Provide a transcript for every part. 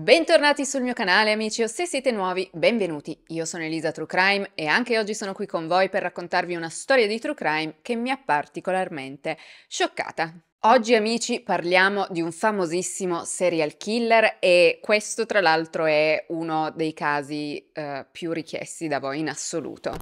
Bentornati sul mio canale amici o se siete nuovi, benvenuti. Io sono Elisa True Crime e anche oggi sono qui con voi per raccontarvi una storia di True Crime che mi ha particolarmente scioccata. Oggi amici parliamo di un famosissimo serial killer e questo tra l'altro è uno dei casi eh, più richiesti da voi in assoluto.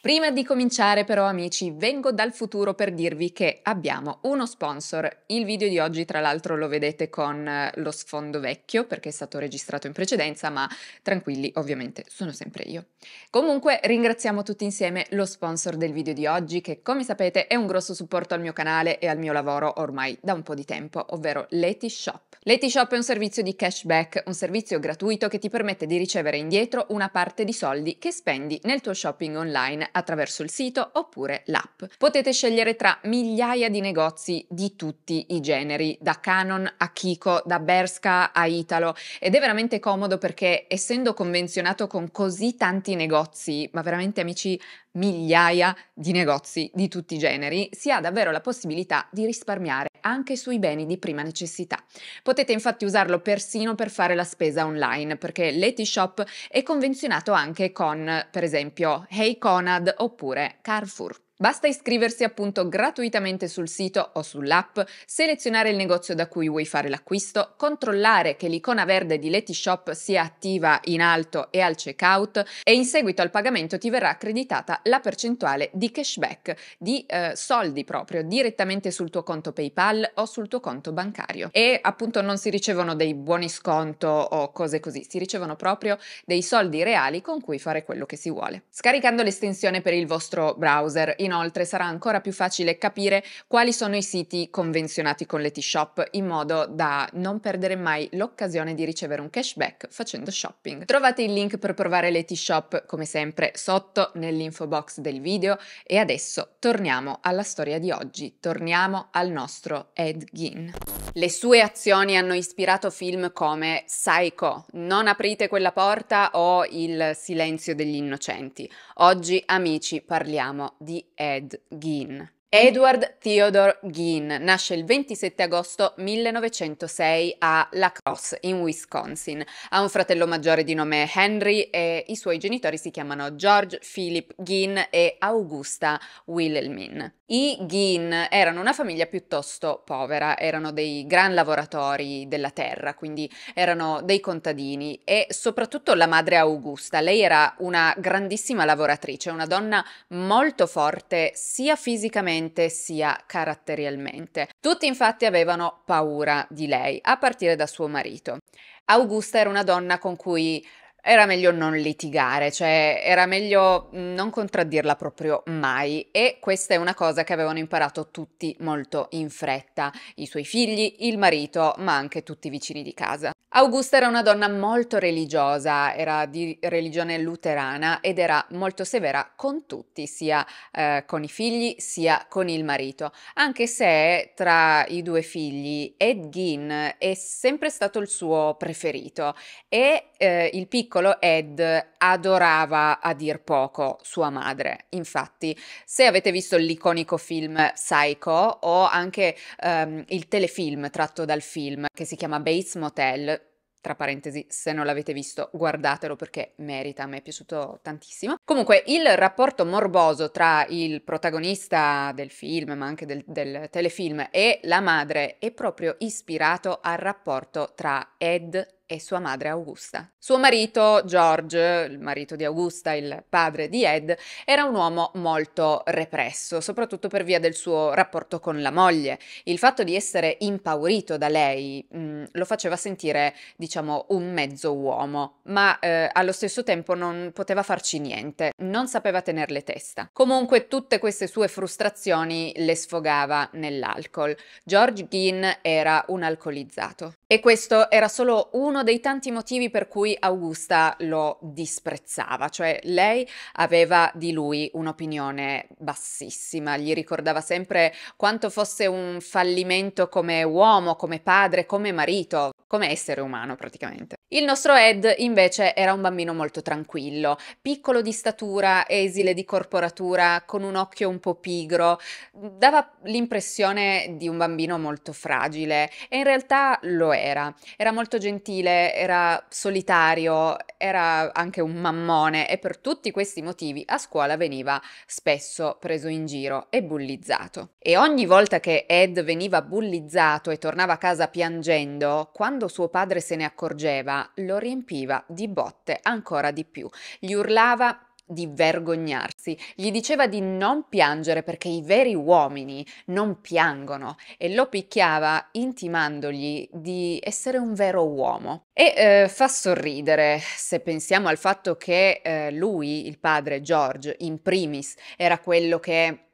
Prima di cominciare però amici, vengo dal futuro per dirvi che abbiamo uno sponsor. Il video di oggi tra l'altro lo vedete con eh, lo sfondo vecchio perché è stato registrato in precedenza, ma tranquilli, ovviamente sono sempre io. Comunque ringraziamo tutti insieme lo sponsor del video di oggi che come sapete è un grosso supporto al mio canale e al mio lavoro ormai da un po' di tempo, ovvero Leti Shop. Leti Shop è un servizio di cashback, un servizio gratuito che ti permette di ricevere indietro una parte di soldi che spendi nel tuo shopping online attraverso il sito oppure l'app. Potete scegliere tra migliaia di negozi di tutti i generi, da Canon a Kiko, da Berska a Italo ed è veramente comodo perché essendo convenzionato con così tanti negozi, ma veramente amici migliaia di negozi di tutti i generi, si ha davvero la possibilità di risparmiare anche sui beni di prima necessità. Potete infatti usarlo persino per fare la spesa online, perché l'Eti Shop è convenzionato anche con, per esempio, Hey Kona Conad oppure Carrefour. Basta iscriversi appunto gratuitamente sul sito o sull'app, selezionare il negozio da cui vuoi fare l'acquisto, controllare che l'icona verde di Leti Shop sia attiva in alto e al checkout e in seguito al pagamento ti verrà accreditata la percentuale di cashback, di eh, soldi proprio, direttamente sul tuo conto PayPal o sul tuo conto bancario. E appunto non si ricevono dei buoni sconto o cose così, si ricevono proprio dei soldi reali con cui fare quello che si vuole. Scaricando l'estensione per il vostro browser, inoltre sarà ancora più facile capire quali sono i siti convenzionati con le T-Shop in modo da non perdere mai l'occasione di ricevere un cashback facendo shopping. Trovate il link per provare le T-Shop come sempre sotto nell'info box del video e adesso torniamo alla storia di oggi, torniamo al nostro Ed Gein. Le sue azioni hanno ispirato film come Psycho, Non aprite quella porta o Il silenzio degli innocenti. Oggi, amici, parliamo di Ed Gein. Edward Theodore Gein nasce il 27 agosto 1906 a La Crosse, in Wisconsin. Ha un fratello maggiore di nome Henry e i suoi genitori si chiamano George Philip Gein e Augusta Wilhelmine. I Gein erano una famiglia piuttosto povera, erano dei gran lavoratori della terra, quindi erano dei contadini e soprattutto la madre Augusta. Lei era una grandissima lavoratrice, una donna molto forte sia fisicamente fisicamente sia caratterialmente. Tutti infatti avevano paura di lei, a partire da suo marito. Augusta era una donna con cui era meglio non litigare, cioè era meglio non contraddirla proprio mai e questa è una cosa che avevano imparato tutti molto in fretta, i suoi figli, il marito, ma anche tutti i vicini di casa. Augusta era una donna molto religiosa, era di religione luterana ed era molto severa con tutti, sia eh, con i figli sia con il marito, anche se tra i due figli Ed Gein è sempre stato il suo preferito e eh, il piccolo piccolo Ed adorava a dir poco sua madre. Infatti, se avete visto l'iconico film Psycho o anche um, il telefilm tratto dal film che si chiama Bates Motel, tra parentesi, se non l'avete visto, guardatelo perché merita, a me è piaciuto tantissimo. Comunque, il rapporto morboso tra il protagonista del film, ma anche del, del telefilm, e la madre è proprio ispirato al rapporto tra Ed e sua madre Augusta. Suo marito George, il marito di Augusta, il padre di Ed, era un uomo molto represso, soprattutto per via del suo rapporto con la moglie. Il fatto di essere impaurito da lei mh, mm, lo faceva sentire, diciamo, un mezzo uomo, ma eh, allo stesso tempo non poteva farci niente, non sapeva tenerle testa. Comunque tutte queste sue frustrazioni le sfogava nell'alcol. George Ginn era un alcolizzato. E questo era solo uno dei tanti motivi per cui Augusta lo disprezzava, cioè lei aveva di lui un'opinione bassissima, gli ricordava sempre quanto fosse un fallimento come uomo, come padre, come marito come essere umano praticamente. Il nostro Ed invece era un bambino molto tranquillo, piccolo di statura, esile di corporatura, con un occhio un po' pigro, dava l'impressione di un bambino molto fragile e in realtà lo era. Era molto gentile, era solitario, era anche un mammone e per tutti questi motivi a scuola veniva spesso preso in giro e bullizzato. E ogni volta che Ed veniva bullizzato e tornava a casa piangendo, quando quando suo padre se ne accorgeva, lo riempiva di botte ancora di più. Gli urlava di vergognarsi, gli diceva di non piangere perché i veri uomini non piangono e lo picchiava intimandogli di essere un vero uomo. E eh, fa sorridere se pensiamo al fatto che eh, lui, il padre George, in primis era quello che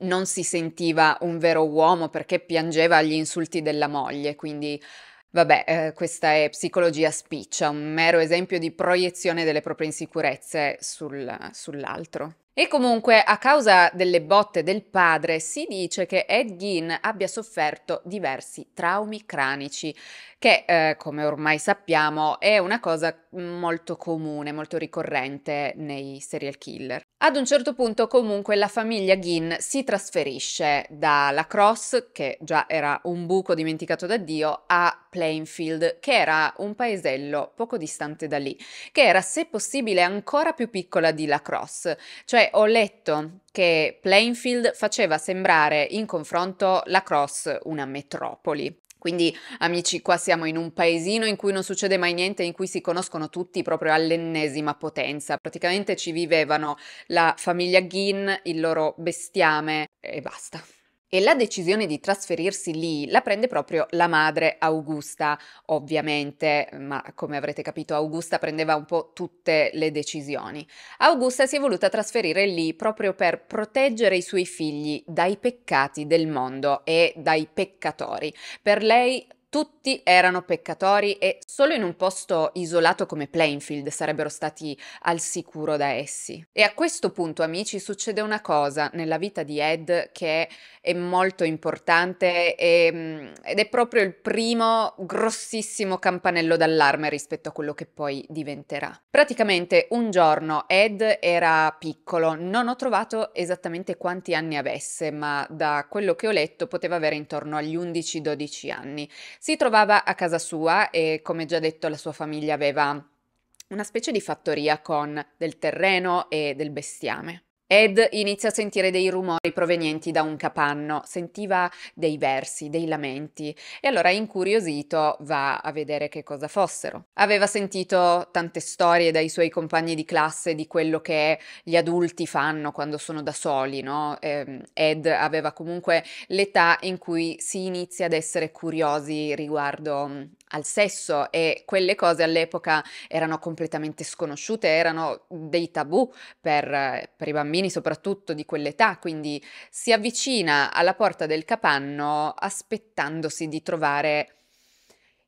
non si sentiva un vero uomo perché piangeva agli insulti della moglie, quindi Vabbè, eh, questa è psicologia spiccia, un mero esempio di proiezione delle proprie insicurezze sul, sull'altro. E comunque, a causa delle botte del padre, si dice che Ed Gein abbia sofferto diversi traumi cranici che eh, come ormai sappiamo è una cosa molto comune, molto ricorrente nei serial killer. Ad un certo punto comunque la famiglia Gin si trasferisce da La Crosse, che già era un buco dimenticato da Dio, a Plainfield, che era un paesello poco distante da lì, che era se possibile ancora più piccola di Lacrosse. Cioè ho letto che Plainfield faceva sembrare in confronto Lacrosse una metropoli. Quindi amici, qua siamo in un paesino in cui non succede mai niente, in cui si conoscono tutti proprio all'ennesima potenza. Praticamente ci vivevano la famiglia Ghin, il loro bestiame e basta e la decisione di trasferirsi lì la prende proprio la madre Augusta, ovviamente, ma come avrete capito Augusta prendeva un po' tutte le decisioni. Augusta si è voluta trasferire lì proprio per proteggere i suoi figli dai peccati del mondo e dai peccatori. Per lei tutti erano peccatori e solo in un posto isolato come Plainfield sarebbero stati al sicuro da essi. E a questo punto, amici, succede una cosa nella vita di Ed che è molto importante e, mm, ed è proprio il primo grossissimo campanello d'allarme rispetto a quello che poi diventerà. Praticamente un giorno Ed era piccolo, non ho trovato esattamente quanti anni avesse, ma da quello che ho letto poteva avere intorno agli 11-12 anni si trovava a casa sua e, come già detto, la sua famiglia aveva una specie di fattoria con del terreno e del bestiame. Ed inizia a sentire dei rumori provenienti da un capanno, sentiva dei versi, dei lamenti e allora incuriosito va a vedere che cosa fossero. Aveva sentito tante storie dai suoi compagni di classe di quello che gli adulti fanno quando sono da soli, no? Ehm, Ed aveva comunque l'età in cui si inizia ad essere curiosi riguardo al sesso e quelle cose all'epoca erano completamente sconosciute, erano dei tabù per, per i bambini bambini soprattutto di quell'età, quindi si avvicina alla porta del capanno aspettandosi di trovare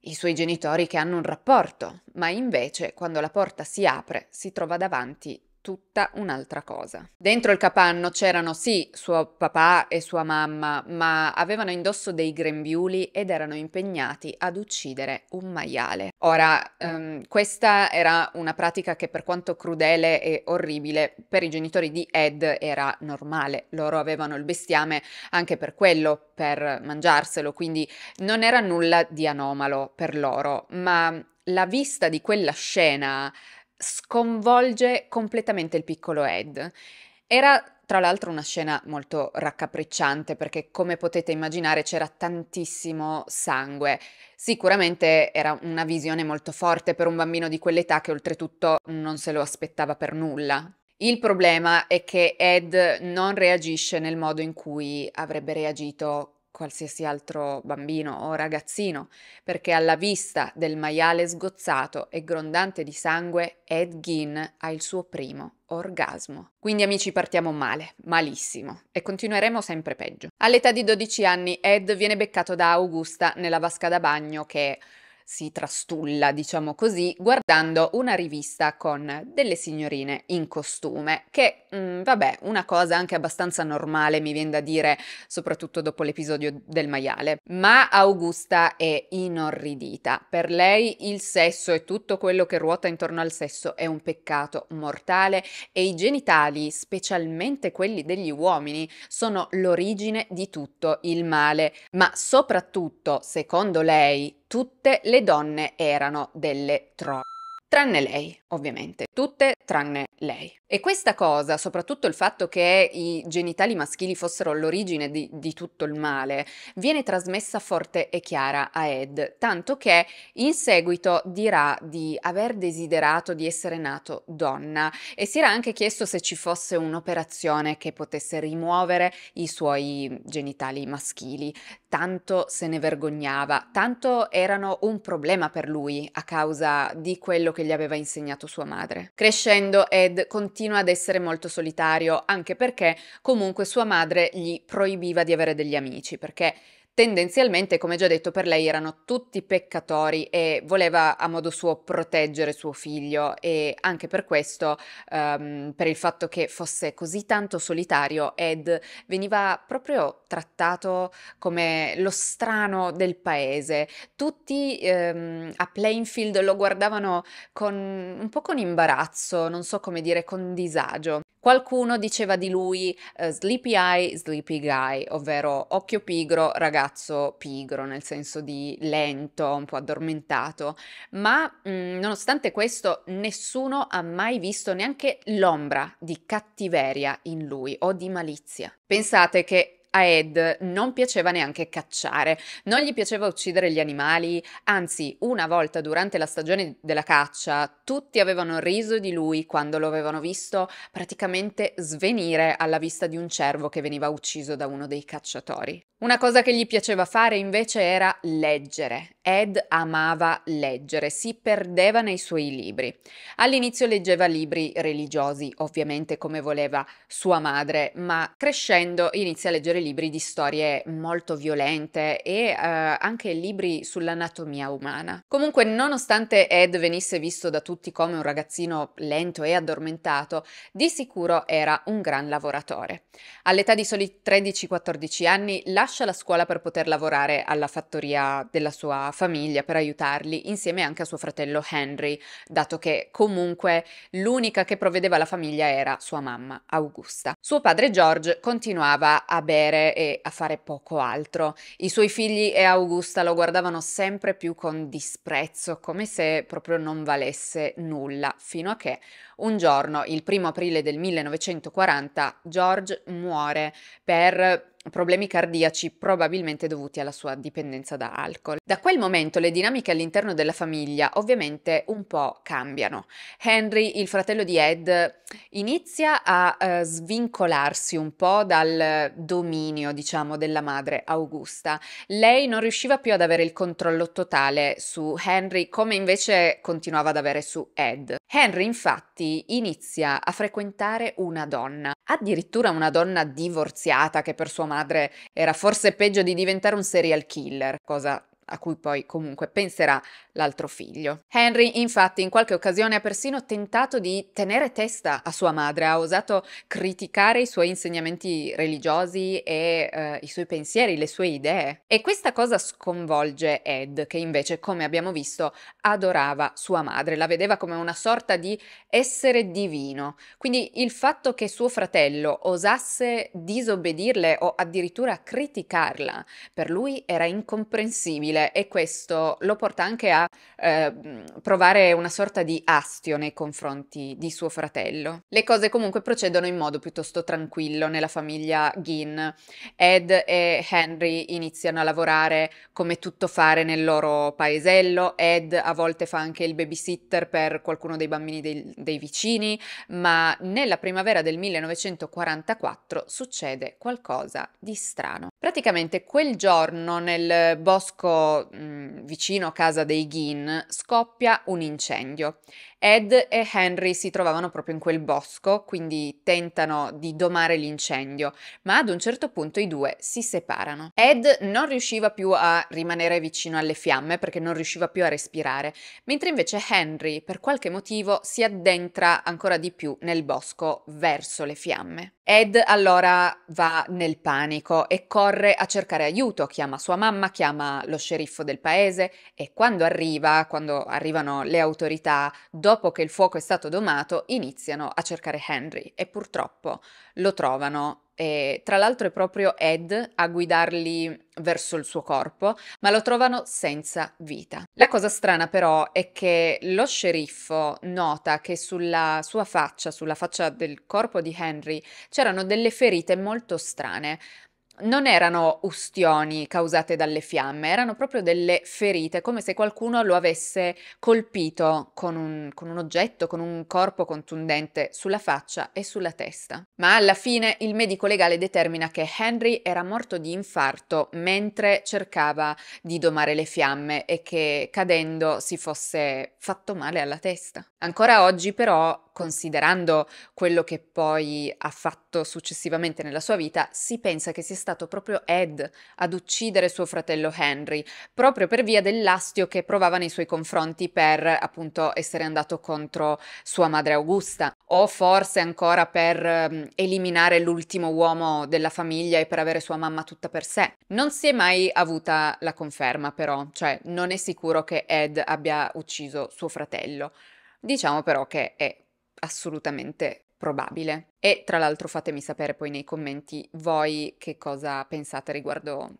i suoi genitori che hanno un rapporto, ma invece quando la porta si apre si trova davanti tutta un'altra cosa. Dentro il capanno c'erano sì suo papà e sua mamma, ma avevano indosso dei grembiuli ed erano impegnati ad uccidere un maiale. Ora, ehm, questa era una pratica che per quanto crudele e orribile, per i genitori di Ed era normale. Loro avevano il bestiame anche per quello, per mangiarselo, quindi non era nulla di anomalo per loro, ma la vista di quella scena sconvolge completamente il piccolo Ed. Era tra l'altro una scena molto raccapricciante perché come potete immaginare c'era tantissimo sangue. Sicuramente era una visione molto forte per un bambino di quell'età che oltretutto non se lo aspettava per nulla. Il problema è che Ed non reagisce nel modo in cui avrebbe reagito qualsiasi altro bambino o ragazzino, perché alla vista del maiale sgozzato e grondante di sangue, Ed Gein ha il suo primo orgasmo. Quindi amici partiamo male, malissimo, e continueremo sempre peggio. All'età di 12 anni Ed viene beccato da Augusta nella vasca da bagno che si trastulla, diciamo così, guardando una rivista con delle signorine in costume, che mh, mm, vabbè, una cosa anche abbastanza normale, mi viene da dire, soprattutto dopo l'episodio del maiale. Ma Augusta è inorridita. Per lei il sesso e tutto quello che ruota intorno al sesso è un peccato mortale e i genitali, specialmente quelli degli uomini, sono l'origine di tutto il male, ma soprattutto, secondo lei, tutte le donne erano delle troie. Tranne lei, ovviamente, tutte tranne lei. E questa cosa, soprattutto il fatto che i genitali maschili fossero l'origine di, di, tutto il male, viene trasmessa forte e chiara a Ed, tanto che in seguito dirà di aver desiderato di essere nato donna e si era anche chiesto se ci fosse un'operazione che potesse rimuovere i suoi genitali maschili. Tanto se ne vergognava, tanto erano un problema per lui a causa di quello che gli aveva insegnato sua madre. Crescendo, Ed continua ad essere molto solitario, anche perché comunque sua madre gli proibiva di avere degli amici, perché Tendenzialmente, come già detto, per lei erano tutti peccatori e voleva a modo suo proteggere suo figlio e anche per questo, um, per il fatto che fosse così tanto solitario, Ed veniva proprio trattato come lo strano del paese. Tutti um, a Plainfield lo guardavano con, un po' con imbarazzo, non so come dire, con disagio. Qualcuno diceva di lui uh, sleepy eye, sleepy guy, ovvero occhio pigro, ragazzo pigro, nel senso di lento, un po' addormentato, ma mh, mm, nonostante questo nessuno ha mai visto neanche l'ombra di cattiveria in lui o di malizia. Pensate che a Ed non piaceva neanche cacciare, non gli piaceva uccidere gli animali, anzi una volta durante la stagione della caccia tutti avevano riso di lui quando lo avevano visto praticamente svenire alla vista di un cervo che veniva ucciso da uno dei cacciatori. Una cosa che gli piaceva fare invece era leggere. Ed amava leggere, si perdeva nei suoi libri. All'inizio leggeva libri religiosi, ovviamente come voleva sua madre, ma crescendo inizia a leggere libri di storie molto violente e eh, anche libri sull'anatomia umana. Comunque, nonostante Ed venisse visto da tutti come un ragazzino lento e addormentato, di sicuro era un gran lavoratore. All'età di soli 13-14 anni la lascia la scuola per poter lavorare alla fattoria della sua famiglia per aiutarli insieme anche a suo fratello Henry, dato che comunque l'unica che provvedeva alla famiglia era sua mamma, Augusta. Suo padre George continuava a bere e a fare poco altro. I suoi figli e Augusta lo guardavano sempre più con disprezzo, come se proprio non valesse nulla, fino a che un giorno, il primo aprile del 1940, George muore per problemi cardiaci probabilmente dovuti alla sua dipendenza da alcol. Da quel momento le dinamiche all'interno della famiglia ovviamente un po' cambiano. Henry, il fratello di Ed, inizia a eh, svincolarsi un po' dal dominio, diciamo, della madre Augusta. Lei non riusciva più ad avere il controllo totale su Henry come invece continuava ad avere su Ed. Henry infatti inizia a frequentare una donna, addirittura una donna divorziata che per sua madre madre era forse peggio di diventare un serial killer, cosa a cui poi comunque penserà l'altro figlio. Henry infatti in qualche occasione ha persino tentato di tenere testa a sua madre, ha osato criticare i suoi insegnamenti religiosi e eh, i suoi pensieri, le sue idee. E questa cosa sconvolge Ed, che invece, come abbiamo visto, adorava sua madre, la vedeva come una sorta di essere divino. Quindi il fatto che suo fratello osasse disobbedirle o addirittura criticarla, per lui era incomprensibile femminile e questo lo porta anche a eh, provare una sorta di astio nei confronti di suo fratello. Le cose comunque procedono in modo piuttosto tranquillo nella famiglia Gin. Ed e Henry iniziano a lavorare come tutto fare nel loro paesello, Ed a volte fa anche il babysitter per qualcuno dei bambini dei, dei vicini, ma nella primavera del 1944 succede qualcosa di strano. Praticamente quel giorno nel bosco vicino a casa dei Ghin, scoppia un incendio ed e Henry si trovavano proprio in quel bosco, quindi tentano di domare l'incendio, ma ad un certo punto i due si separano. Ed non riusciva più a rimanere vicino alle fiamme perché non riusciva più a respirare, mentre invece Henry per qualche motivo si addentra ancora di più nel bosco verso le fiamme. Ed allora va nel panico e corre a cercare aiuto, chiama sua mamma, chiama lo sceriffo del paese e quando arriva, quando arrivano le autorità, dopo dopo che il fuoco è stato domato, iniziano a cercare Henry e purtroppo lo trovano. E, tra l'altro è proprio Ed a guidarli verso il suo corpo, ma lo trovano senza vita. La cosa strana però è che lo sceriffo nota che sulla sua faccia, sulla faccia del corpo di Henry, c'erano delle ferite molto strane, non erano ustioni causate dalle fiamme, erano proprio delle ferite, come se qualcuno lo avesse colpito con un, con un, oggetto, con un corpo contundente sulla faccia e sulla testa. Ma alla fine il medico legale determina che Henry era morto di infarto mentre cercava di domare le fiamme e che cadendo si fosse fatto male alla testa. Ancora oggi però considerando quello che poi ha fatto successivamente nella sua vita, si pensa che sia stato proprio Ed ad uccidere suo fratello Henry, proprio per via dell'astio che provava nei suoi confronti per appunto essere andato contro sua madre Augusta, o forse ancora per um, eliminare l'ultimo uomo della famiglia e per avere sua mamma tutta per sé. Non si è mai avuta la conferma però, cioè non è sicuro che Ed abbia ucciso suo fratello. Diciamo però che è assolutamente probabile. E tra l'altro fatemi sapere poi nei commenti voi che cosa pensate riguardo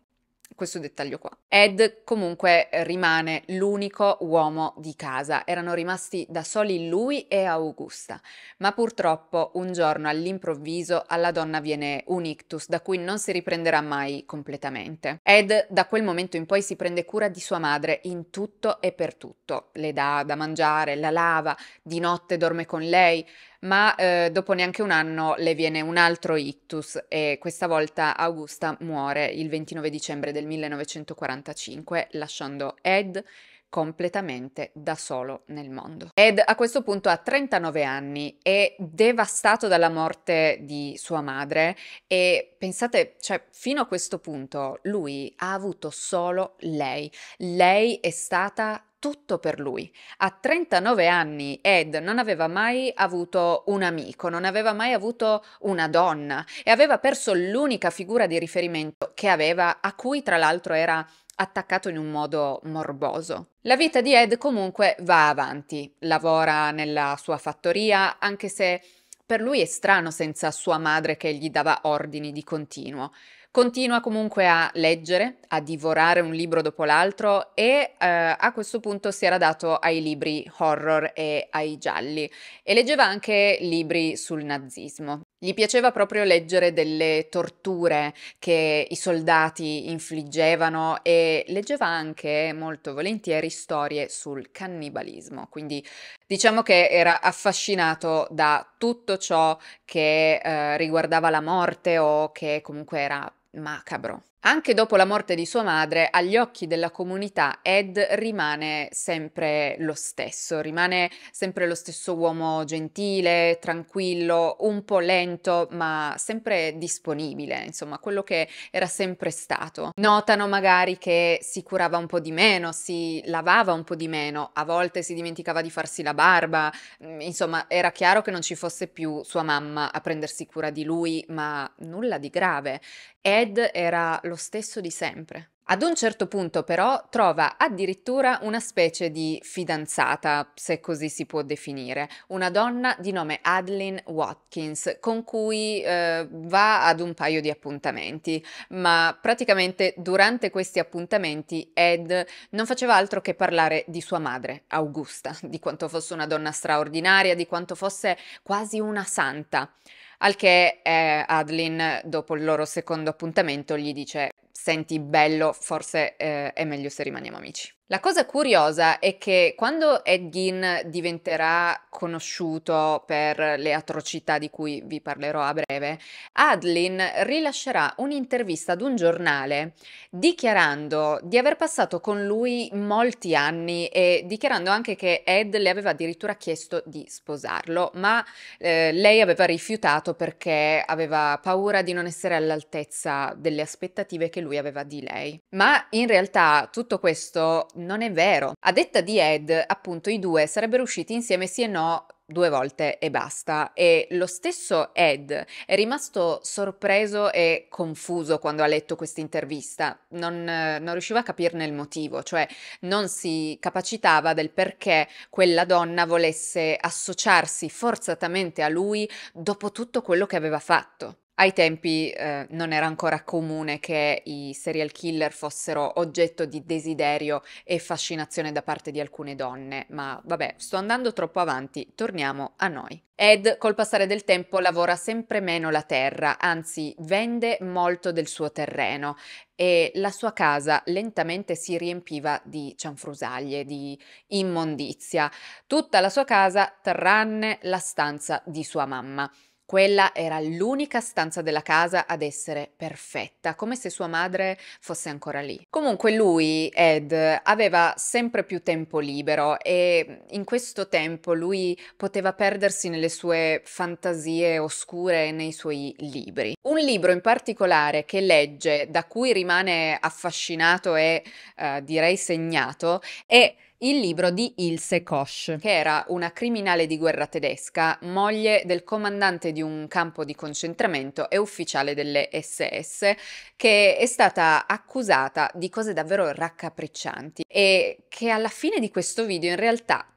questo dettaglio qua. Ed comunque rimane l'unico uomo di casa, erano rimasti da soli lui e Augusta, ma purtroppo un giorno all'improvviso alla donna viene un ictus da cui non si riprenderà mai completamente. Ed da quel momento in poi si prende cura di sua madre in tutto e per tutto, le dà da mangiare, la lava, di notte dorme con lei, ma eh, dopo neanche un anno le viene un altro ictus e questa volta Augusta muore il 29 dicembre del 1945 lasciando Ed completamente da solo nel mondo. Ed a questo punto ha 39 anni, è devastato dalla morte di sua madre e pensate, cioè, fino a questo punto lui ha avuto solo lei. Lei è stata tutto per lui. A 39 anni Ed non aveva mai avuto un amico, non aveva mai avuto una donna e aveva perso l'unica figura di riferimento che aveva, a cui tra l'altro era attaccato in un modo morboso. La vita di Ed comunque va avanti, lavora nella sua fattoria, anche se per lui è strano senza sua madre che gli dava ordini di continuo. Continua comunque a leggere, a divorare un libro dopo l'altro e eh, a questo punto si era dato ai libri horror e ai gialli e leggeva anche libri sul nazismo. Gli piaceva proprio leggere delle torture che i soldati infliggevano e leggeva anche molto volentieri storie sul cannibalismo, quindi Diciamo che era affascinato da tutto ciò che eh, riguardava la morte o che comunque era macabro. Anche dopo la morte di sua madre, agli occhi della comunità, Ed rimane sempre lo stesso, rimane sempre lo stesso uomo gentile, tranquillo, un po' lento, ma sempre disponibile, insomma, quello che era sempre stato. Notano magari che si curava un po' di meno, si lavava un po' di meno, a volte si dimenticava di farsi la barba, mm, insomma, era chiaro che non ci fosse più sua mamma a prendersi cura di lui, ma nulla di grave. Ed era lo stesso di sempre. Ad un certo punto però trova addirittura una specie di fidanzata, se così si può definire, una donna di nome Adeline Watkins con cui eh, va ad un paio di appuntamenti, ma praticamente durante questi appuntamenti Ed non faceva altro che parlare di sua madre, Augusta, di quanto fosse una donna straordinaria, di quanto fosse quasi una santa. Al che eh, Adlin, dopo il loro secondo appuntamento, gli dice: Senti, bello, forse eh, è meglio se rimaniamo amici. La cosa curiosa è che quando Ed Gein diventerà conosciuto per le atrocità di cui vi parlerò a breve, Adlin rilascerà un'intervista ad un giornale dichiarando di aver passato con lui molti anni e dichiarando anche che Ed le aveva addirittura chiesto di sposarlo, ma eh, lei aveva rifiutato perché aveva paura di non essere all'altezza delle aspettative che lui aveva di lei. Ma in realtà tutto questo non è vero. A detta di Ed, appunto, i due sarebbero usciti insieme sì e no due volte e basta. E lo stesso Ed è rimasto sorpreso e confuso quando ha letto questa intervista. Non, non, riusciva a capirne il motivo, cioè non si capacitava del perché quella donna volesse associarsi forzatamente a lui dopo tutto quello che aveva fatto. Ai tempi eh, non era ancora comune che i serial killer fossero oggetto di desiderio e fascinazione da parte di alcune donne, ma vabbè, sto andando troppo avanti, torniamo a noi. Ed col passare del tempo lavora sempre meno la terra, anzi vende molto del suo terreno e la sua casa lentamente si riempiva di cianfrusaglie, di immondizia, tutta la sua casa tranne la stanza di sua mamma. Quella era l'unica stanza della casa ad essere perfetta, come se sua madre fosse ancora lì. Comunque lui, Ed, aveva sempre più tempo libero e mm, in questo tempo lui poteva perdersi nelle sue fantasie oscure e nei suoi libri. Un libro in particolare che legge, da cui rimane affascinato e eh, direi segnato, è il libro di Ilse Koch, che era una criminale di guerra tedesca, moglie del comandante di un campo di concentramento e ufficiale delle SS, che è stata accusata di cose davvero raccapriccianti e che alla fine di questo video in realtà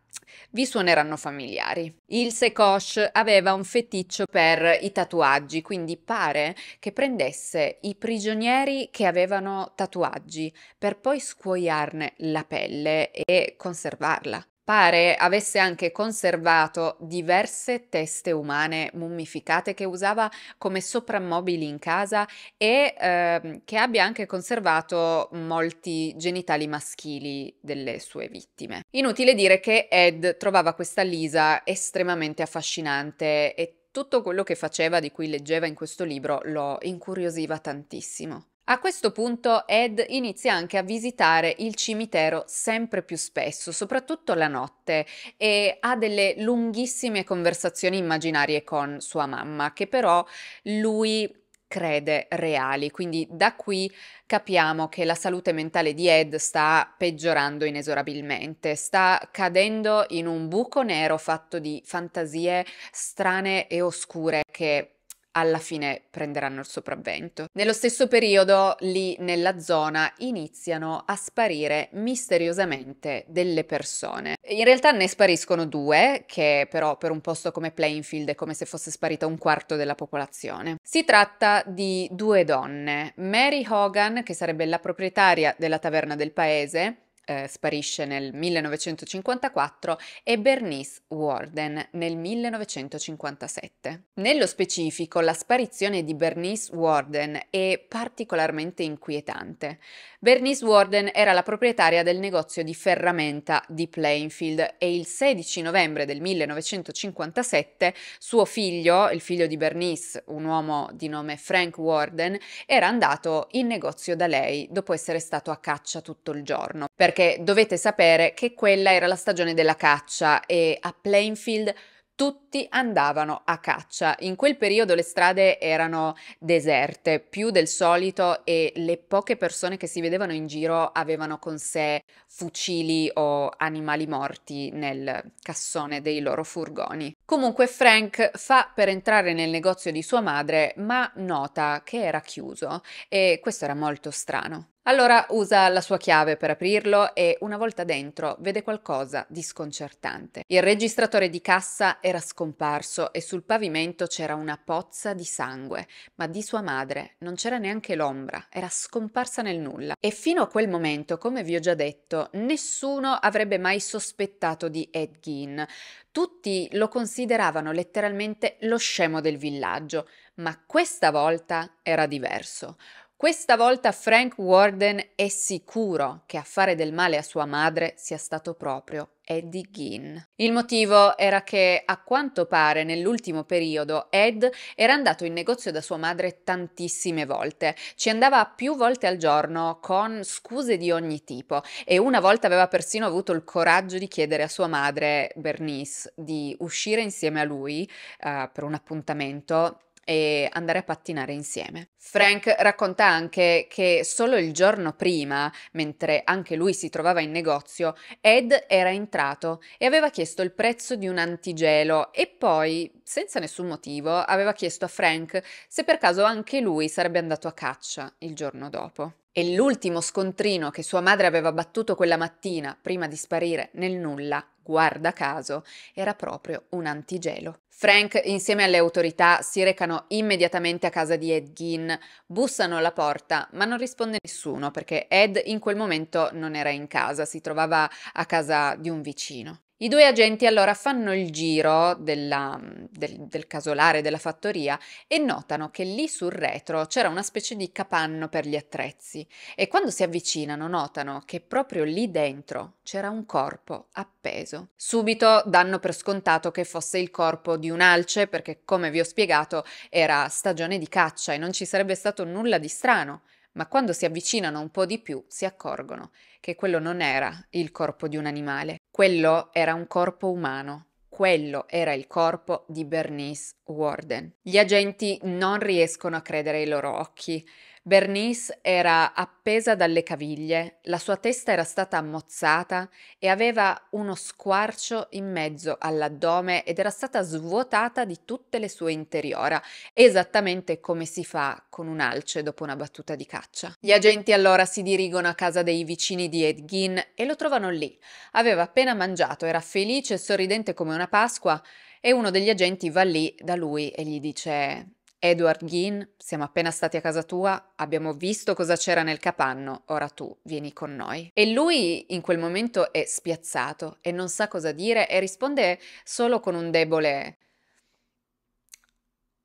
vi suoneranno familiari. Il Sekosh aveva un feticcio per i tatuaggi, quindi pare che prendesse i prigionieri che avevano tatuaggi per poi scuoiarne la pelle e conservarla. Pare avesse anche conservato diverse teste umane mummificate che usava come soprammobili in casa e eh, che abbia anche conservato molti genitali maschili delle sue vittime. Inutile dire che Ed trovava questa Lisa estremamente affascinante e tutto quello che faceva, di cui leggeva in questo libro, lo incuriosiva tantissimo. A questo punto Ed inizia anche a visitare il cimitero sempre più spesso, soprattutto la notte, e ha delle lunghissime conversazioni immaginarie con sua mamma, che però lui crede reali. Quindi da qui capiamo che la salute mentale di Ed sta peggiorando inesorabilmente, sta cadendo in un buco nero fatto di fantasie strane e oscure che alla fine prenderanno il sopravvento. Nello stesso periodo, lì nella zona iniziano a sparire misteriosamente delle persone. In realtà ne spariscono due, che però per un posto come Plainfield è come se fosse sparita un quarto della popolazione. Si tratta di due donne, Mary Hogan, che sarebbe la proprietaria della taverna del paese, eh, sparisce nel 1954 e Bernice Warden nel 1957. Nello specifico, la sparizione di Bernice Warden è particolarmente inquietante. Bernice Warden era la proprietaria del negozio di ferramenta di Plainfield e il 16 novembre del 1957 suo figlio, il figlio di Bernice, un uomo di nome Frank Warden, era andato in negozio da lei dopo essere stato a caccia tutto il giorno perché dovete sapere che quella era la stagione della caccia e a Plainfield tutti andavano a caccia. In quel periodo le strade erano deserte, più del solito, e le poche persone che si vedevano in giro avevano con sé fucili o animali morti nel cassone dei loro furgoni. Comunque Frank fa per entrare nel negozio di sua madre, ma nota che era chiuso e questo era molto strano. Allora usa la sua chiave per aprirlo e una volta dentro vede qualcosa di sconcertante. Il registratore di cassa era scomparso e sul pavimento c'era una pozza di sangue, ma di sua madre non c'era neanche l'ombra, era scomparsa nel nulla. E fino a quel momento, come vi ho già detto, nessuno avrebbe mai sospettato di Ed Gein. Tutti lo consideravano letteralmente lo scemo del villaggio, ma questa volta era diverso. Questa volta Frank Warden è sicuro che a fare del male a sua madre sia stato proprio Eddie Ginn. Il motivo era che, a quanto pare, nell'ultimo periodo Ed era andato in negozio da sua madre tantissime volte. Ci andava più volte al giorno con scuse di ogni tipo e una volta aveva persino avuto il coraggio di chiedere a sua madre, Bernice, di uscire insieme a lui uh, per un appuntamento e andare a pattinare insieme. Frank racconta anche che solo il giorno prima, mentre anche lui si trovava in negozio, Ed era entrato e aveva chiesto il prezzo di un antigelo e poi, senza nessun motivo, aveva chiesto a Frank se per caso anche lui sarebbe andato a caccia il giorno dopo. E l'ultimo scontrino che sua madre aveva battuto quella mattina, prima di sparire nel nulla, guarda caso, era proprio un antigelo. Frank, insieme alle autorità, si recano immediatamente a casa di Ed Gein, bussano alla porta, ma non risponde nessuno perché Ed in quel momento non era in casa, si trovava a casa di un vicino. I due agenti allora fanno il giro della, del, del, casolare della fattoria e notano che lì sul retro c'era una specie di capanno per gli attrezzi e quando si avvicinano notano che proprio lì dentro c'era un corpo appeso. Subito danno per scontato che fosse il corpo di un alce perché come vi ho spiegato era stagione di caccia e non ci sarebbe stato nulla di strano ma quando si avvicinano un po' di più si accorgono che quello non era il corpo di un animale, quello era un corpo umano. Quello era il corpo di Bernice Warden. Gli agenti non riescono a credere ai loro occhi. Bernice era appesa dalle caviglie, la sua testa era stata ammozzata e aveva uno squarcio in mezzo all'addome ed era stata svuotata di tutte le sue interiora, esattamente come si fa con un alce dopo una battuta di caccia. Gli agenti allora si dirigono a casa dei vicini di Ed e lo trovano lì. Aveva appena mangiato, era felice e sorridente come una Pasqua e uno degli agenti va lì da lui e gli dice Edward Ginn, siamo appena stati a casa tua, abbiamo visto cosa c'era nel capanno, ora tu vieni con noi. E lui in quel momento è spiazzato e non sa cosa dire e risponde solo con un debole...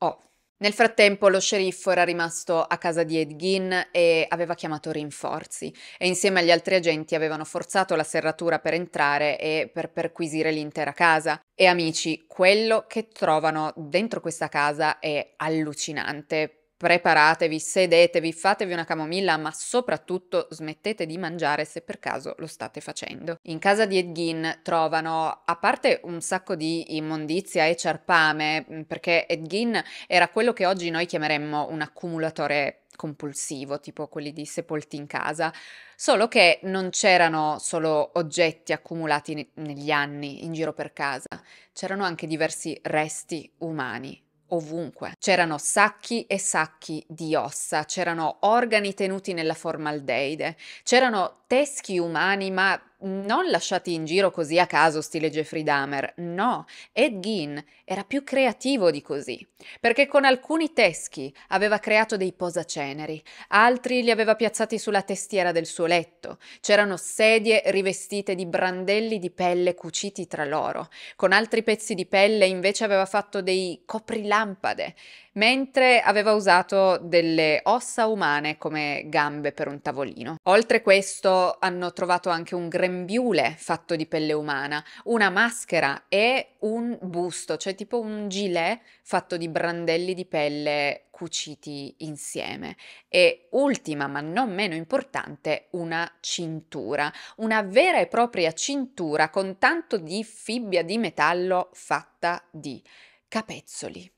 Oh. Nel frattempo lo sceriffo era rimasto a casa di Edgin e aveva chiamato rinforzi e insieme agli altri agenti avevano forzato la serratura per entrare e per perquisire l'intera casa. E amici, quello che trovano dentro questa casa è allucinante preparatevi, sedetevi, fatevi una camomilla, ma soprattutto smettete di mangiare se per caso lo state facendo. In casa di Edgin trovano, a parte un sacco di immondizia e ciarpame, mm, perché Edgin era quello che oggi noi chiameremmo un accumulatore compulsivo, tipo quelli di sepolti in casa, solo che non c'erano solo oggetti accumulati negli anni in giro per casa, c'erano anche diversi resti umani ovunque. C'erano sacchi e sacchi di ossa, c'erano organi tenuti nella formaldeide, c'erano teschi umani ma non lasciati in giro così a caso stile Jeffrey Dahmer, no, Ed Gein era più creativo di così, perché con alcuni teschi aveva creato dei posaceneri, altri li aveva piazzati sulla testiera del suo letto, c'erano sedie rivestite di brandelli di pelle cuciti tra loro, con altri pezzi di pelle invece aveva fatto dei coprilampade mentre aveva usato delle ossa umane come gambe per un tavolino. Oltre questo hanno trovato anche un grembiule fatto di pelle umana, una maschera e un busto, cioè tipo un gilet fatto di brandelli di pelle cuciti insieme. E ultima, ma non meno importante, una cintura, una vera e propria cintura con tanto di fibbia di metallo fatta di capezzoli.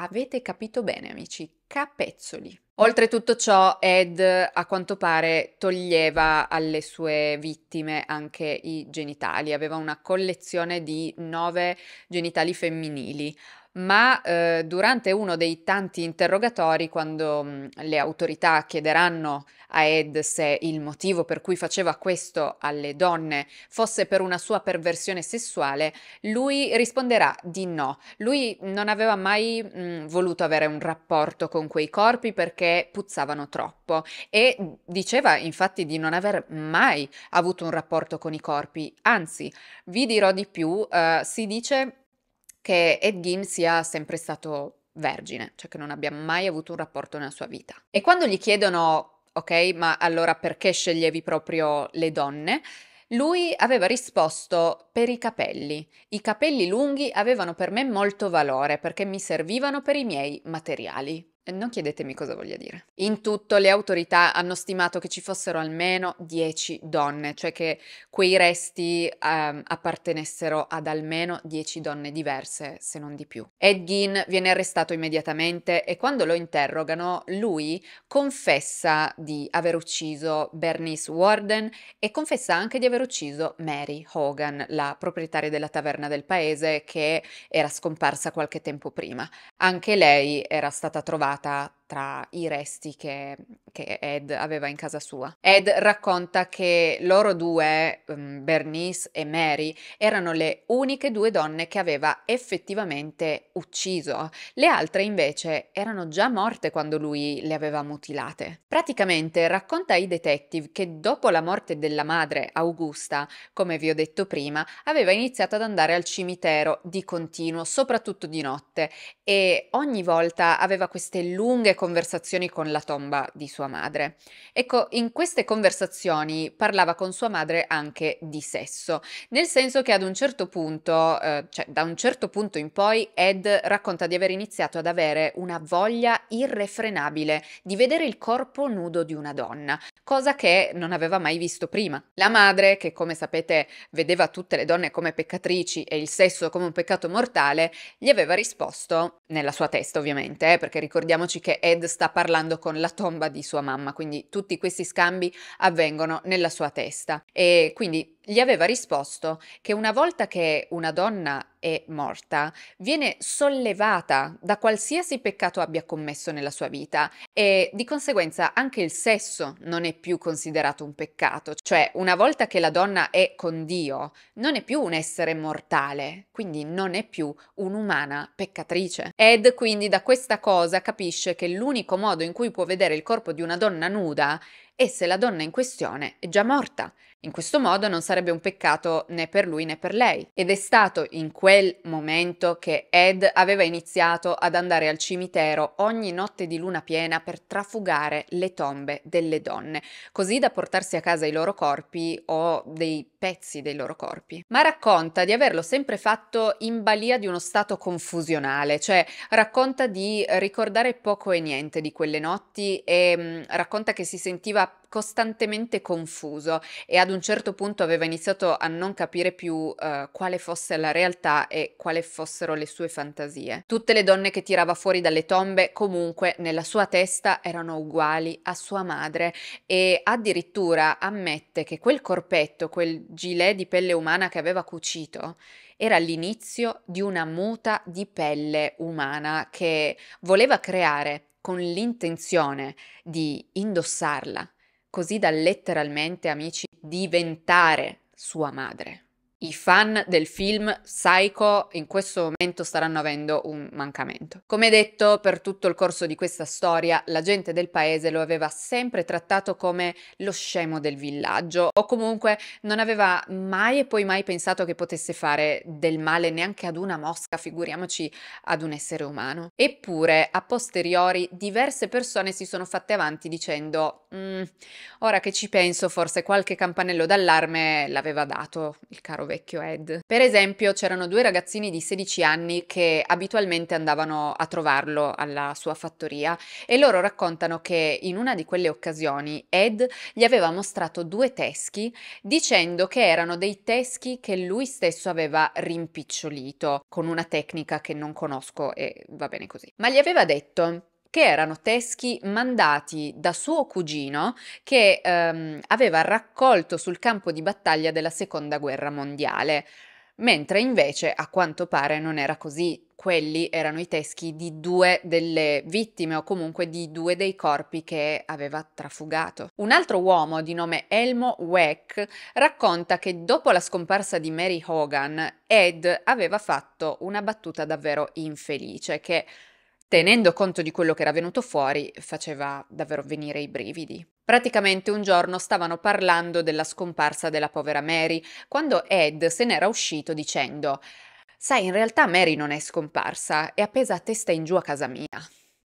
Avete capito bene, amici, capezzoli. Oltre tutto ciò, Ed a quanto pare toglieva alle sue vittime anche i genitali, aveva una collezione di nove genitali femminili ma eh, durante uno dei tanti interrogatori, quando mh, mm, le autorità chiederanno a Ed se il motivo per cui faceva questo alle donne fosse per una sua perversione sessuale, lui risponderà di no. Lui non aveva mai mh, mm, voluto avere un rapporto con quei corpi perché puzzavano troppo e diceva infatti di non aver mai avuto un rapporto con i corpi, anzi, vi dirò di più, eh, si dice che Ed Gein sia sempre stato vergine, cioè che non abbia mai avuto un rapporto nella sua vita. E quando gli chiedono, ok, ma allora perché sceglievi proprio le donne? Lui aveva risposto per i capelli. I capelli lunghi avevano per me molto valore perché mi servivano per i miei materiali. Non chiedetemi cosa voglia dire. In tutto le autorità hanno stimato che ci fossero almeno 10 donne, cioè che quei resti um, appartenessero ad almeno 10 donne diverse, se non di più. Ed Gein viene arrestato immediatamente e quando lo interrogano, lui confessa di aver ucciso Bernice Warden e confessa anche di aver ucciso Mary Hogan, la proprietaria della taverna del paese che era scomparsa qualche tempo prima. Anche lei era stata trovata puntata tra i resti che, che, Ed aveva in casa sua. Ed racconta che loro due, mm, Bernice e Mary, erano le uniche due donne che aveva effettivamente ucciso. Le altre invece erano già morte quando lui le aveva mutilate. Praticamente racconta ai detective che dopo la morte della madre, Augusta, come vi ho detto prima, aveva iniziato ad andare al cimitero di continuo, soprattutto di notte, e ogni volta aveva queste lunghe conversazioni con la tomba di sua madre. Ecco, in queste conversazioni parlava con sua madre anche di sesso, nel senso che ad un certo punto, eh, cioè da un certo punto in poi, Ed racconta di aver iniziato ad avere una voglia irrefrenabile di vedere il corpo nudo di una donna, cosa che non aveva mai visto prima. La madre, che come sapete vedeva tutte le donne come peccatrici e il sesso come un peccato mortale, gli aveva risposto, nella sua testa ovviamente, eh, perché ricordiamoci che ed sta parlando con la tomba di sua mamma, quindi tutti questi scambi avvengono nella sua testa e quindi gli aveva risposto che una volta che una donna è morta, viene sollevata da qualsiasi peccato abbia commesso nella sua vita e di conseguenza anche il sesso non è più considerato un peccato, cioè una volta che la donna è con Dio non è più un essere mortale, quindi non è più un'umana peccatrice. Ed quindi da questa cosa capisce che l'unico modo in cui può vedere il corpo di una donna nuda e se la donna in questione è già morta. In questo modo non sarebbe un peccato né per lui né per lei. Ed è stato in quel momento che Ed aveva iniziato ad andare al cimitero ogni notte di luna piena per trafugare le tombe delle donne, così da portarsi a casa i loro corpi o dei pezzi dei loro corpi. Ma racconta di averlo sempre fatto in balia di uno stato confusionale, cioè racconta di ricordare poco e niente di quelle notti e mh, mm, racconta che si sentiva costantemente confuso e ad un certo punto aveva iniziato a non capire più uh, quale fosse la realtà e quale fossero le sue fantasie. Tutte le donne che tirava fuori dalle tombe comunque nella sua testa erano uguali a sua madre e addirittura ammette che quel corpetto, quel gilet di pelle umana che aveva cucito era l'inizio di una muta di pelle umana che voleva creare con l'intenzione di indossarla così da letteralmente, amici, diventare sua madre i fan del film Psycho in questo momento staranno avendo un mancamento. Come detto, per tutto il corso di questa storia, la gente del paese lo aveva sempre trattato come lo scemo del villaggio o comunque non aveva mai e poi mai pensato che potesse fare del male neanche ad una mosca, figuriamoci ad un essere umano. Eppure, a posteriori, diverse persone si sono fatte avanti dicendo mm, ora che ci penso, forse qualche campanello d'allarme l'aveva dato il caro vecchio Ed. Per esempio c'erano due ragazzini di 16 anni che abitualmente andavano a trovarlo alla sua fattoria e loro raccontano che in una di quelle occasioni Ed gli aveva mostrato due teschi dicendo che erano dei teschi che lui stesso aveva rimpicciolito con una tecnica che non conosco e va bene così. Ma gli aveva detto che erano teschi mandati da suo cugino che ehm, aveva raccolto sul campo di battaglia della Seconda Guerra Mondiale, mentre invece a quanto pare non era così. Quelli erano i teschi di due delle vittime o comunque di due dei corpi che aveva trafugato. Un altro uomo di nome Elmo Weck racconta che dopo la scomparsa di Mary Hogan, Ed aveva fatto una battuta davvero infelice che tenendo conto di quello che era venuto fuori, faceva davvero venire i brividi. Praticamente un giorno stavano parlando della scomparsa della povera Mary, quando Ed se n'era uscito dicendo Sai, in realtà Mary non è scomparsa, è appesa a testa in giù a casa mia.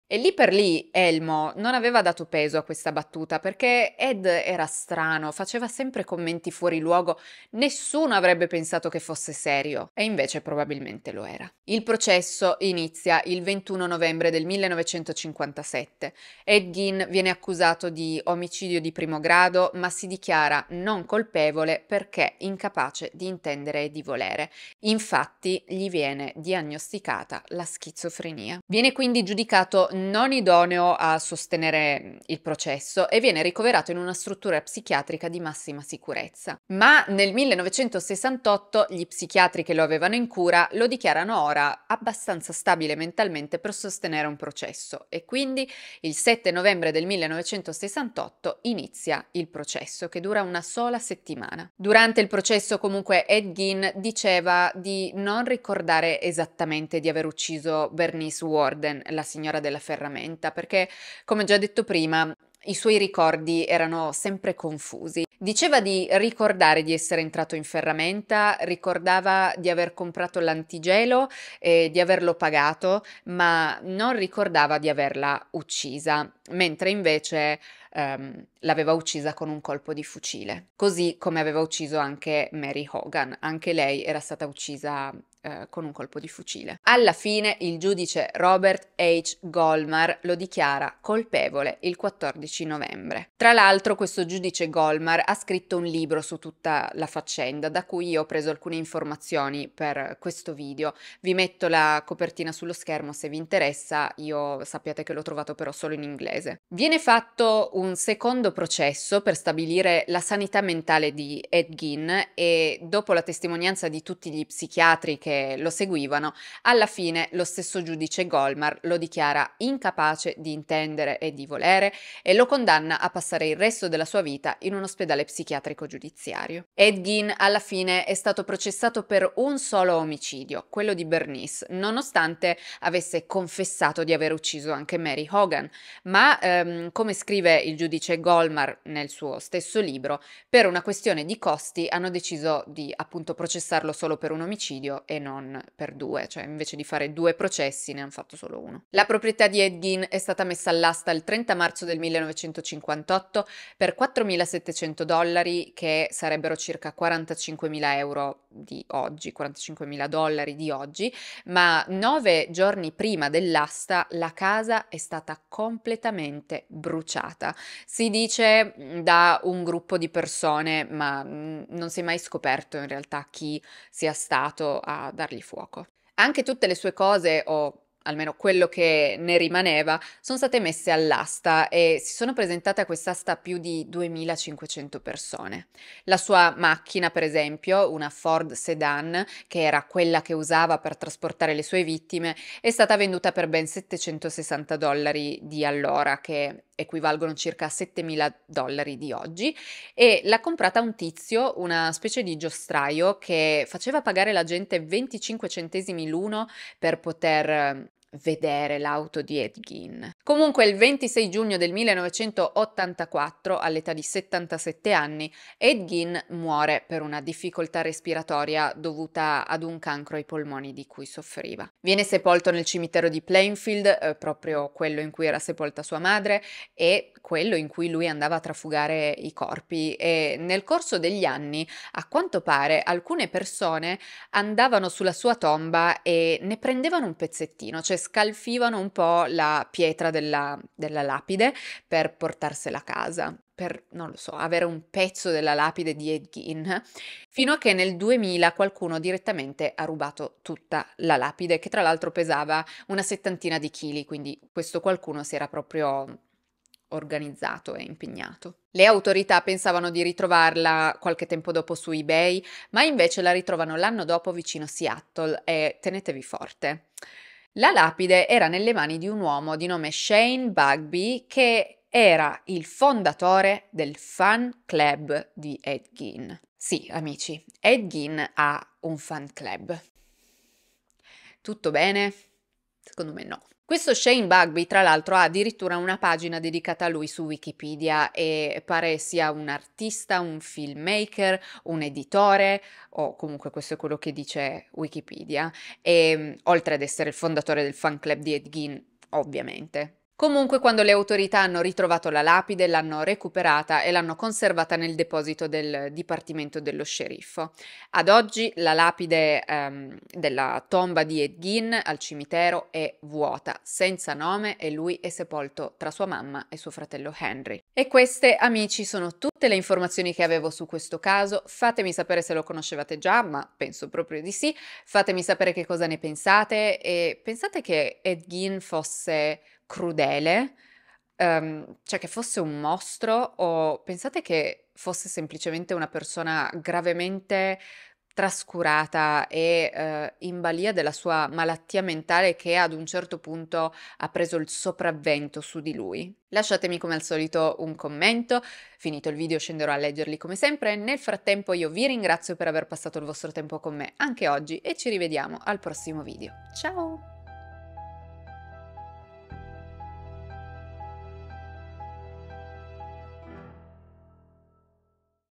E lì per lì Elmo non aveva dato peso a questa battuta perché Ed era strano, faceva sempre commenti fuori luogo, nessuno avrebbe pensato che fosse serio e invece probabilmente lo era. Il processo inizia il 21 novembre del 1957. Ed Gein viene accusato di omicidio di primo grado ma si dichiara non colpevole perché incapace di intendere e di volere. Infatti gli viene diagnosticata la schizofrenia. Viene quindi giudicato non idoneo a sostenere il processo e viene ricoverato in una struttura psichiatrica di massima sicurezza. Ma nel 1968 gli psichiatri che lo avevano in cura lo dichiarano ora abbastanza stabile mentalmente per sostenere un processo e quindi il 7 novembre del 1968 inizia il processo che dura una sola settimana. Durante il processo comunque Ed Gein diceva di non ricordare esattamente di aver ucciso Bernice Warden, la signora della ferramenta, perché, come già detto prima, i suoi ricordi erano sempre confusi. Diceva di ricordare di essere entrato in ferramenta, ricordava di aver comprato l'antigelo e di averlo pagato, ma non ricordava di averla uccisa, mentre invece ehm, l'aveva uccisa con un colpo di fucile, così come aveva ucciso anche Mary Hogan, anche lei era stata uccisa eh, con un colpo di fucile. Alla fine il giudice Robert H. Golmar lo dichiara colpevole il 14 novembre. Tra l'altro questo giudice Golmar ha scritto un libro su tutta la faccenda da cui io ho preso alcune informazioni per questo video. Vi metto la copertina sullo schermo se vi interessa, io sappiate che l'ho trovato però solo in inglese. Viene fatto un secondo processo per stabilire la sanità mentale di Ed Gein e dopo la testimonianza di tutti gli psichiatri che che lo seguivano, alla fine lo stesso giudice Golmar lo dichiara incapace di intendere e di volere e lo condanna a passare il resto della sua vita in un ospedale psichiatrico giudiziario. Ed Gein alla fine è stato processato per un solo omicidio, quello di Bernice, nonostante avesse confessato di aver ucciso anche Mary Hogan, ma ehm, come scrive il giudice Golmar nel suo stesso libro, per una questione di costi hanno deciso di appunto processarlo solo per un omicidio e non per due, cioè invece di fare due processi ne hanno fatto solo uno. La proprietà di Edgin è stata messa all'asta il 30 marzo del 1958 per 4.700 dollari, che sarebbero circa 45.000 euro di oggi, 45.000 dollari di oggi, ma nove giorni prima dell'asta la casa è stata completamente bruciata. Si dice da un gruppo di persone, ma non si è mai scoperto in realtà chi sia stato a dargli fuoco. Anche tutte le sue cose, o almeno quello che ne rimaneva, sono state messe all'asta e si sono presentate a quest'asta più di 2500 persone. La sua macchina, per esempio, una Ford Sedan, che era quella che usava per trasportare le sue vittime, è stata venduta per ben 760 dollari di allora, che equivalgono circa 7.000 dollari di oggi, e l'ha comprata un tizio, una specie di giostraio che faceva pagare la gente 25 centesimi l'uno per poter vedere l'auto di Edgin. Comunque il 26 giugno del 1984, all'età di 77 anni, Edgin muore per una difficoltà respiratoria dovuta ad un cancro ai polmoni di cui soffriva. Viene sepolto nel cimitero di Plainfield, eh, proprio quello in cui era sepolta sua madre e quello in cui lui andava a trafugare i corpi e nel corso degli anni, a quanto pare, alcune persone andavano sulla sua tomba e ne prendevano un pezzettino, cioè scalfivano un po' la pietra della, della lapide per portarsela a casa per, non lo so, avere un pezzo della lapide di Ed fino a che nel 2000 qualcuno direttamente ha rubato tutta la lapide, che tra l'altro pesava una settantina di chili, quindi questo qualcuno si era proprio organizzato e impegnato. Le autorità pensavano di ritrovarla qualche tempo dopo su eBay, ma invece la ritrovano l'anno dopo vicino Seattle e tenetevi forte. La lapide era nelle mani di un uomo di nome Shane Bugby che era il fondatore del fan club di Ed Gein. Sì, amici, Ed Gein ha un fan club. Tutto bene? Secondo me no. Questo Shane Bugby, tra l'altro, ha addirittura una pagina dedicata a lui su Wikipedia e pare sia un artista, un filmmaker, un editore, o comunque questo è quello che dice Wikipedia, e ehm, oltre ad essere il fondatore del fan club di Ed Gein, ovviamente. Comunque quando le autorità hanno ritrovato la lapide l'hanno recuperata e l'hanno conservata nel deposito del dipartimento dello sceriffo. Ad oggi la lapide ehm, della tomba di Edgin al cimitero è vuota, senza nome e lui è sepolto tra sua mamma e suo fratello Henry. E queste, amici, sono tutte le informazioni che avevo su questo caso. Fatemi sapere se lo conoscevate già, ma penso proprio di sì. Fatemi sapere che cosa ne pensate e pensate che Edgin fosse crudele, um, cioè che fosse un mostro o pensate che fosse semplicemente una persona gravemente trascurata e eh, in balia della sua malattia mentale che ad un certo punto ha preso il sopravvento su di lui. Lasciatemi come al solito un commento, finito il video scenderò a leggerli come sempre, nel frattempo io vi ringrazio per aver passato il vostro tempo con me anche oggi e ci rivediamo al prossimo video. Ciao!